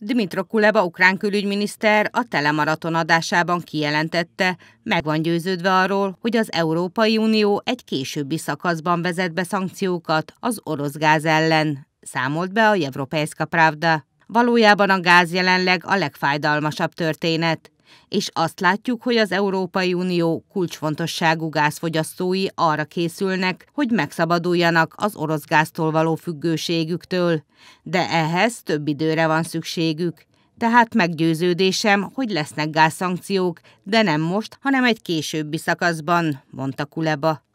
Dmitro Kuleba ukrán külügyminiszter a telemaraton adásában kijelentette, meg van győződve arról, hogy az Európai Unió egy későbbi szakaszban vezet be szankciókat az orosz gáz ellen, számolt be a Evropejska Pravda. Valójában a gáz jelenleg a legfájdalmasabb történet és azt látjuk, hogy az Európai Unió kulcsfontosságú gázfogyasztói arra készülnek, hogy megszabaduljanak az orosz gáztól való függőségüktől, de ehhez több időre van szükségük. Tehát meggyőződésem, hogy lesznek gázszankciók, de nem most, hanem egy későbbi szakaszban, mondta Kuleba.